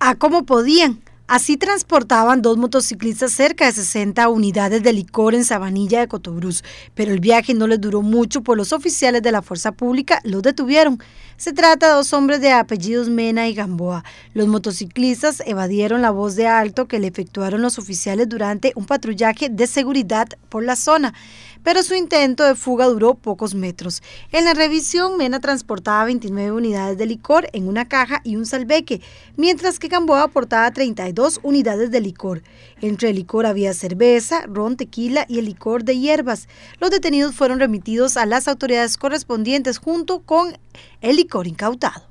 a cómo podían. Así transportaban dos motociclistas cerca de 60 unidades de licor en Sabanilla de Cotobruz, pero el viaje no les duró mucho, pues los oficiales de la fuerza pública los detuvieron. Se trata de dos hombres de apellidos Mena y Gamboa. Los motociclistas evadieron la voz de alto que le efectuaron los oficiales durante un patrullaje de seguridad por la zona pero su intento de fuga duró pocos metros. En la revisión, Mena transportaba 29 unidades de licor en una caja y un salveque, mientras que Gamboa aportaba 32 unidades de licor. Entre el licor había cerveza, ron, tequila y el licor de hierbas. Los detenidos fueron remitidos a las autoridades correspondientes junto con el licor incautado.